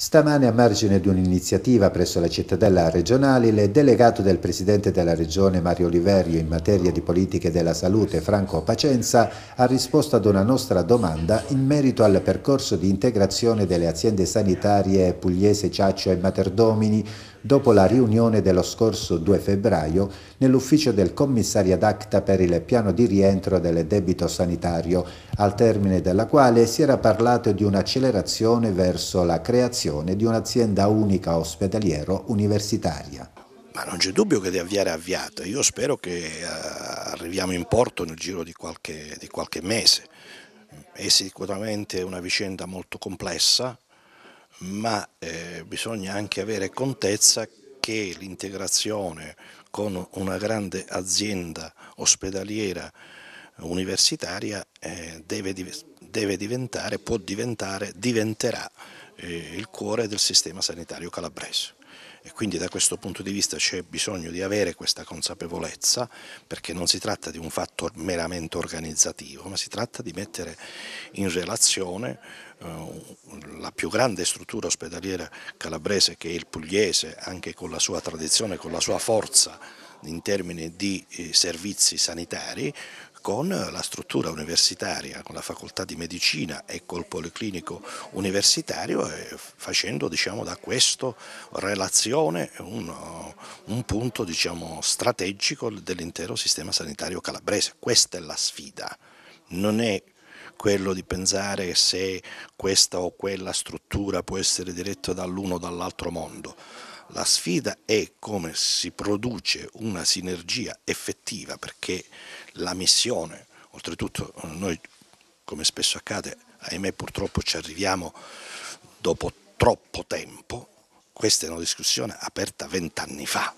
Stamane, a margine di un'iniziativa presso la cittadella regionale, il delegato del presidente della regione Mario Oliverio in materia di politiche della salute, Franco Pacenza, ha risposto ad una nostra domanda in merito al percorso di integrazione delle aziende sanitarie pugliese Ciaccio e Materdomini dopo la riunione dello scorso 2 febbraio nell'ufficio del commissario ad acta per il piano di rientro del debito sanitario, al termine della quale si era parlato di un'accelerazione verso la creazione di un'azienda unica ospedaliero universitaria. Ma non c'è dubbio che di avviare è avviata, io spero che eh, arriviamo in porto nel giro di qualche, di qualche mese. È sicuramente una vicenda molto complessa, ma eh, bisogna anche avere contezza che l'integrazione con una grande azienda ospedaliera universitaria eh, deve, deve, diventare, può diventare, diventerà eh, il cuore del sistema sanitario calabrese e quindi da questo punto di vista c'è bisogno di avere questa consapevolezza perché non si tratta di un fatto meramente organizzativo ma si tratta di mettere in relazione eh, la più grande struttura ospedaliera calabrese che è il pugliese anche con la sua tradizione, con la sua forza in termini di eh, servizi sanitari con la struttura universitaria, con la facoltà di medicina e col policlinico universitario eh, facendo diciamo, da questo relazione un, un punto diciamo, strategico dell'intero sistema sanitario calabrese. Questa è la sfida, non è quello di pensare se questa o quella struttura può essere diretta dall'uno o dall'altro mondo. La sfida è come si produce una sinergia effettiva perché la missione, oltretutto noi come spesso accade, ahimè purtroppo ci arriviamo dopo troppo tempo, questa è una discussione aperta vent'anni fa,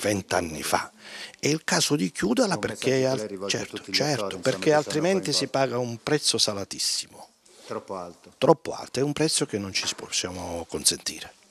vent'anni fa. È il caso di chiuderla perché, al... certo, certo, perché altrimenti si paga un prezzo salatissimo. Troppo alto. Troppo alto, è un prezzo che non ci possiamo consentire.